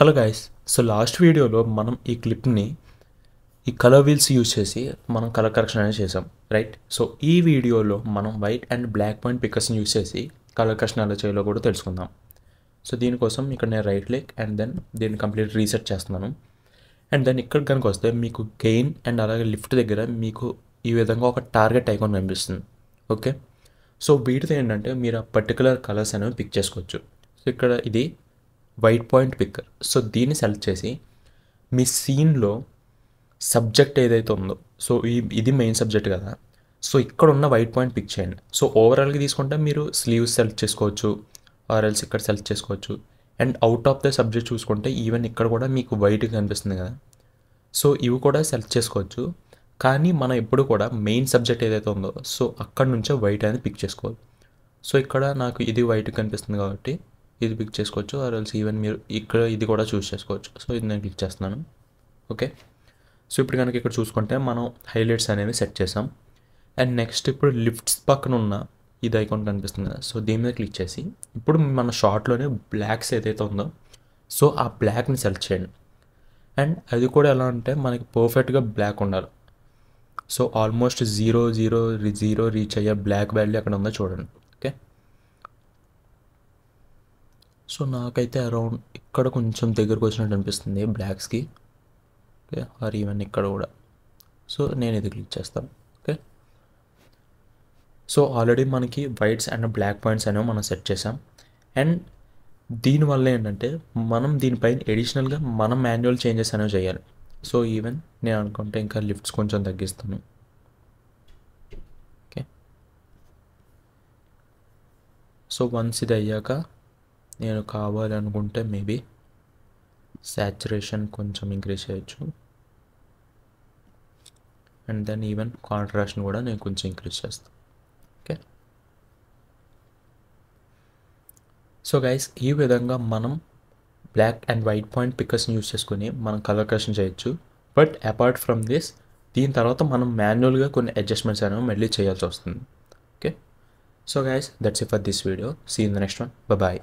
hello guys so last వీడియోలో మనం ఈ క్లిప్ని ఈ కలర్ వీల్స్ యూజ్ చేసి మనం కలర్ కరెక్షన్ అనేది చేసాం రైట్ సో ఈ వీడియోలో మనం వైట్ అండ్ బ్లాక్ పాయింట్ పిక్కర్స్ని యూజ్ చేసి కలర్ కరెక్షన్ ఎలా చేయాలో కూడా తెలుసుకుందాం సో దీనికోసం ఇక్కడ నేను రైట్ లెక్ అండ్ దెన్ దీన్ని కంప్లీట్ రీసెట్ చేస్తున్నాను అండ్ దెన్ ఇక్కడ కనుక వస్తే మీకు గెయిన్ అండ్ అలాగే లిఫ్ట్ దగ్గర మీకు ఈ విధంగా ఒక టార్గెట్ ఐకాన్ కనిపిస్తుంది ఓకే సో వీటితో ఏంటంటే మీరు ఆ పర్టికులర్ కలర్స్ అనేవి పిక్ చేసుకోవచ్చు సో ఇక్కడ ఇది వైట్ పాయింట్ పిక్కర్ సో దీన్ని సెలెక్ట్ చేసి మీ సీన్లో సబ్జెక్ట్ ఏదైతే ఉందో సో ఈ ఇది మెయిన్ సబ్జెక్ట్ కదా సో ఇక్కడ ఉన్న వైట్ పాయింట్ పిక్ చేయండి సో ఓవరాల్గా తీసుకుంటే మీరు స్లీవ్స్ సెలెక్ట్ చేసుకోవచ్చు ఆర్ఎల్స్ ఇక్కడ సెలెక్ట్ చేసుకోవచ్చు and out of the subject చూసుకుంటే ఈవెన్ ఇక్కడ కూడా మీకు వైట్ కనిపిస్తుంది కదా సో ఇవి కూడా సెలెక్ట్ చేసుకోవచ్చు కానీ మనం ఎప్పుడు కూడా మెయిన్ సబ్జెక్ట్ ఏదైతే ఉందో సో అక్కడ నుంచే వైట్ అనేది పిక్ చేసుకోవాలి సో ఇక్కడ నాకు ఇది వైట్ కనిపిస్తుంది కాబట్టి ఇది పిక్ చేసుకోవచ్చు ఆర్ఎల్స్ ఈవెన్ మీరు ఇక్కడ ఇది కూడా చూస్ చేసుకోవచ్చు సో ఇది నేను క్లిక్ చేస్తున్నాను ఓకే సో ఇప్పుడు కనుక ఇక్కడ చూసుకుంటే మనం హైలైట్స్ అనేవి సెట్ చేసాం అండ్ నెక్స్ట్ ఇప్పుడు లిఫ్ట్స్ పక్కన ఉన్న ఇది ఐకాన్ కనిపిస్తుంది కదా సో దీని మీద క్లిక్ చేసి ఇప్పుడు మన షార్ట్లోనే బ్లాక్స్ ఏదైతే ఉందో సో ఆ బ్లాక్ని సెలెక్ట్ చేయండి అండ్ అది కూడా ఎలా అంటే మనకి పర్ఫెక్ట్గా బ్లాక్ ఉండాలి so almost zero zero zero reach అయ్యే బ్లాక్ వాల్యూ అక్కడ ఉందో చూడండి ఓకే సో నాకైతే అరౌండ్ ఇక్కడ కొంచెం దగ్గరకు వచ్చినట్టు అనిపిస్తుంది బ్లాక్స్కి ఓకే ఆర్ ఈవెన్ ఇక్కడ కూడా సో నేను ఇది క్లిక్ చేస్తాను ఓకే సో ఆల్రెడీ మనకి వైట్స్ అండ్ బ్లాక్ పాయింట్స్ అనేవి మనం సెట్ చేసాం అండ్ దీనివల్ల ఏంటంటే మనం దీనిపైన ఎడిషనల్గా మనం మాన్యువల్ చేంజెస్ అనేవి చేయాలి సో ఈవెన్ నేను అనుకుంటే ఇంకా లిఫ్ట్స్ కొంచెం తగ్గిస్తాను ఓకే సో వన్స్ ఇది అయ్యాక నేను కావాలనుకుంటే మేబీ సాచురేషన్ కొంచెం ఇంక్రీజ్ చేయొచ్చు అండ్ దెన్ ఈవెన్ కాంట్రాక్షన్ కూడా నేను కొంచెం ఇంక్రీజ్ చేస్తాను ఓకే సో గైస్ ఈ విధంగా మనం బ్లాక్ అండ్ వైట్ పాయింట్ పికర్స్ని యూస్ చేసుకుని మనం కలర్ కరెక్షన్ చేయొచ్చు బట్ అపార్ట్ ఫ్రమ్ దిస్ దీని తర్వాత మనం మాన్యువల్గా కొన్ని అడ్జస్ట్మెంట్స్ అనేవి మళ్ళీ చేయాల్సి వస్తుంది okay so guys that's it for this video see in the next one bye